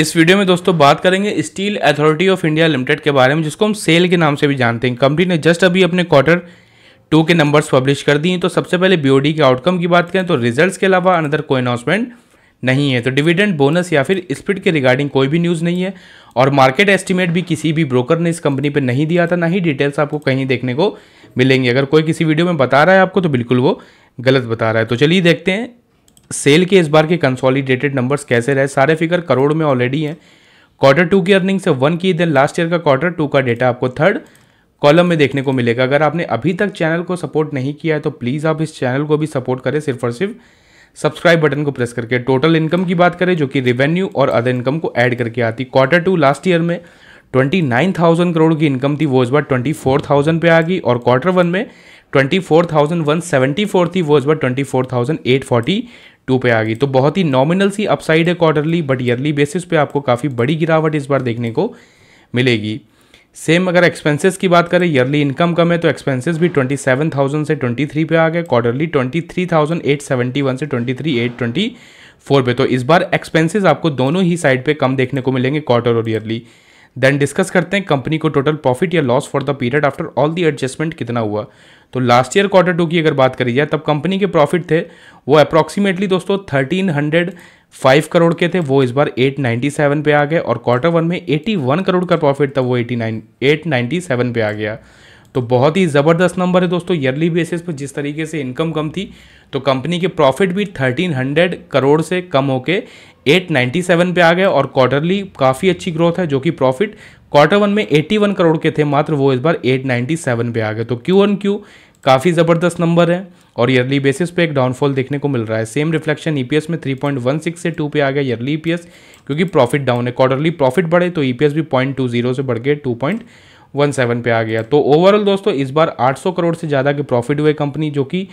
इस वीडियो में दोस्तों बात करेंगे Steel Authority of India Limited के बारे में जिसको हम सेल के नाम से भी जानते हैं कंपनी ने जस्ट अभी अपने क्वार्टर टू के नंबर्स पब्लिश कर दिए तो सबसे पहले बीओडी के आउटकम की बात करें तो रिजल्ट्स के अलावा अनदर कोई अनाउंसमेंट नहीं है तो डिविडेंड बोनस या फिर स्पीड के रिगार्डिंग कोई भी न्यूज़ नहीं है और मार्केट एस्टिमेट भी किसी भी ब्रोकर ने इस कंपनी पर नहीं दिया था ना ही डिटेल्स आपको कहीं देखने को मिलेंगे अगर कोई किसी वीडियो में बता रहा है आपको तो बिल्कुल वो गलत बता रहा है तो चलिए देखते हैं सेल के इस बार के कंसोलिडेटेड नंबर्स कैसे रहे सारे फिगर करोड़ में ऑलरेडी हैं क्वार्टर टू की अर्निंग से वन की देन लास्ट ईयर का क्वार्टर टू का डेटा आपको थर्ड कॉलम में देखने को मिलेगा अगर आपने अभी तक चैनल को सपोर्ट नहीं किया है तो प्लीज़ आप इस चैनल को भी सपोर्ट करें सिर्फ और सिर्फ सब्सक्राइब बटन को प्रेस करके टोटल इनकम की बात करें जो कि रेवेन्यू और अदर इनकम को ऐड करके आती क्वार्टर टू लास्ट ईयर में 29,000 करोड़ की इनकम थी वो इस बार 24,000 पे आ गई और क्वार्टर वन में twenty four thousand one seventy four थी वो इस बार twenty four thousand eight forty two पे आ गई तो बहुत ही नॉमिनल सी अपसाइड है क्वार्टरली बट ईयरली बेसिस पे आपको काफ़ी बड़ी गिरावट इस बार देखने को मिलेगी सेम अगर एक्सपेंसेस की बात करें ईयरली इनकम कम है तो एक्सपेंसेस भी 27,000 से 23 पे आ गए क्वार्टरली 23,871 से 23,824 पे तो इस बार एक्सपेंसेस आपको दोनों ही साइड पे कम देखने को मिलेंगे क्वार्टर और ईयरली देन डिस्कस करते हैं कंपनी को टोटल प्रॉफिट या loss for the period after all the adjustment कितना हुआ तो लास्ट ईयर क्वार्टर टू की अगर बात करी जाए तब कंपनी के प्रॉफिट थे वो अप्रॉक्सीमेटली दोस्तों थर्टीन हंड्रेड फाइव करोड़ के थे वो इस बार एट नाइन्टी सेवन पे आ गए और क्वार्टर वन में एटी वन करोड़ का प्रॉफिट था वो eighty nine eight ninety seven पे आ गया तो बहुत ही ज़बरदस्त नंबर है दोस्तों ईयरली बेसिस पर जिस तरीके से इनकम कम थी तो कंपनी के प्रॉफिट भी 1300 करोड़ से कम नाइन्टी 897 पे आ गए और क्वार्टरली काफ़ी अच्छी ग्रोथ है जो कि प्रॉफिट क्वार्टर वन में 81 करोड़ के थे मात्र वो इस बार 897 पे आ गए तो क्यू वन क्यू काफ़ी ज़बरदस्त नंबर है और ईयरली बेसिस पे एक डाउनफॉल देखने को मिल रहा है सेम रिफ्लेक्शन ईपीएस में 3.16 से 2 पे आ गया ईयरली ईपीएस e क्योंकि प्रॉफिट डाउन है क्वार्टरली प्रॉफिट बढ़े तो ईपीएस e भी 0.20 से बढ़ के वन सेवन पे आ गया तो ओवरऑल दोस्तों इस बार 800 करोड़ से ज़्यादा के प्रॉफिट हुए कंपनी जो कि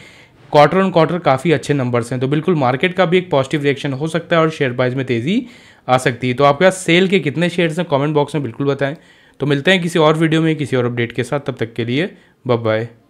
क्वार्टर ऑन क्वार्टर काफ़ी अच्छे नंबर्स हैं तो बिल्कुल मार्केट का भी एक पॉजिटिव रिएक्शन हो सकता है और शेयर प्राइस में तेज़ी आ सकती है तो आपके पास सेल के कितने शेयर्स हैं कॉमेंट बॉक्स में बिल्कुल बताएं तो मिलते हैं किसी और वीडियो में किसी और अपडेट के साथ तब तक के लिए बब बाय